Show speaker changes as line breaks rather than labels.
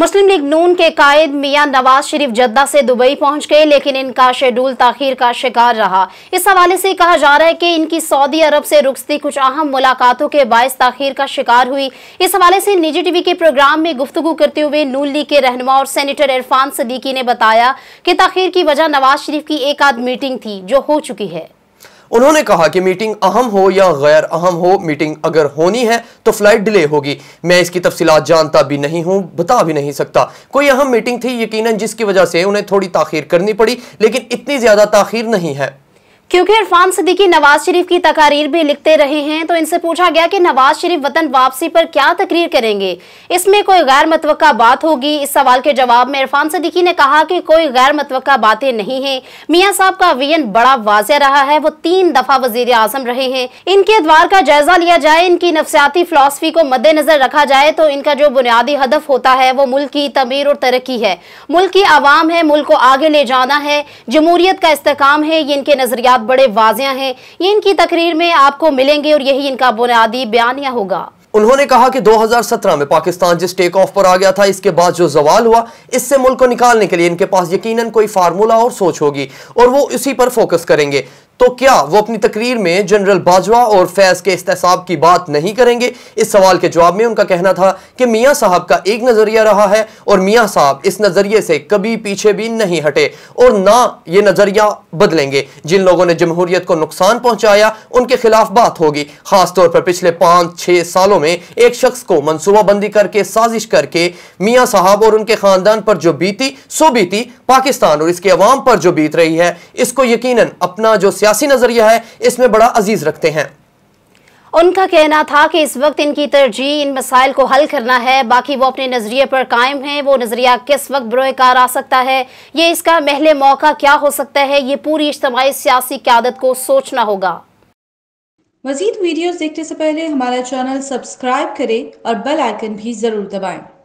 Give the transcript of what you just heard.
मुस्लिम league नून के कायद मियां नवाज शरीफ जद्दा से Dubai पहुंच गए लेकिन इनका शेड्यूल ताखिर का शिकार रहा इस हवाले से कहा जा रहा है कि इनकी सऊदी अरब से रुकती कुछ अहम मुलाकातों के बायस ताखिर का शिकार हुई इस हवाले से निजी टीवी के प्रोग्राम में गुफ्तु करते हुए नून लीग के रहनुमा और सेनेटर इरफान सदीकी ने बताया कि ताखिर की वजह नवाज शरीफ की एक आध मीटिंग थी जो हो चुकी है
उन्होंने कहा कि मीटिंग अहम हो या गैर अहम हो मीटिंग अगर होनी है तो फ्लाइट डिले होगी मैं इसकी तफसीत जानता भी नहीं हूँ बता भी नहीं सकता कोई अहम मीटिंग थी यकीन जिसकी वजह से उन्हें थोड़ी ताखिर करनी पड़ी लेकिन इतनी ज़्यादा ताखिर नहीं है
क्योंकि इरफान सिद्दीकी नवाज शरीफ की तकारीर भी लिखते रहे हैं तो इनसे पूछा गया कि नवाज शरीफ वतन वापसी पर क्या तकरीर करेंगे इसमें कोई गैर मतव बात होगी इस सवाल के जवाब में इरफान सिद्दीकी ने कहा कि कोई गैर मतव बातें नहीं है मियाँ साहब का वियन बड़ा वाजह रहा है वो तीन दफा वजीर आजम रहे हैं इनके द्वार का जायजा लिया जाए इनकी नफसियाती फिलासफी को मद्देनजर रखा जाए तो इनका जो बुनियादी हदफ होता है वो मुल्क की तमीर और तरक्की है मुल्क की आवाम है मुल्क को आगे ले जाना है जमहूरियत का इस्तेकाम है ये इनके नजरियात बड़े वाजिया हैं ये इनकी तकरीर में आपको मिलेंगे और यही इनका बुनियादी बयानिया होगा
उन्होंने कहा कि 2017 में पाकिस्तान जिस टेक ऑफ पर आ गया था इसके बाद जो जवाल हुआ इससे मुल्क को निकालने के लिए इनके पास यकीनन कोई फार्मूला और सोच होगी और वो इसी पर फोकस करेंगे तो क्या वो अपनी तकरीर में जनरल बाजवा और फैज के इस्तेसाब की बात नहीं करेंगे इस सवाल के जवाब में उनका कहना था कि मियाँ साहब का एक नज़रिया रहा है और मियाँ साहब इस नज़रिए से कभी पीछे भी नहीं हटे और ना ये नज़रिया बदलेंगे जिन लोगों ने जमहूरियत को नुकसान पहुँचाया उनके खिलाफ बात होगी खासतौर पर पिछले पाँच छः सालों में एक शख्स को मनसूबाबंदी करके साजिश करके मियाँ साहब और उनके ख़ानदान पर जो बीती सो बीती पाकिस्तान और इसके अवाम पर जो बीत रही है इसको यकीन अपना जो सियासी सियासी नजरिया है इसमें बड़ा अजीज रखते हैं
उनका कहना था कि इस वक्त इनकी तरजीह इन मसाइल को हल करना है बाकी वो अपने नज़रिए पर कायम हैं वो नज़रिया किस वक्त बरोकार आ सकता है ये इसका महले मौका क्या हो सकता है ये पूरी इज्तमी सियासी क्यादत को सोचना होगा मजीद वीडियोस देखने से पहले हमारा चैनल सब्सक्राइब करें और बेल आइकन भी ज़रूर दबाएं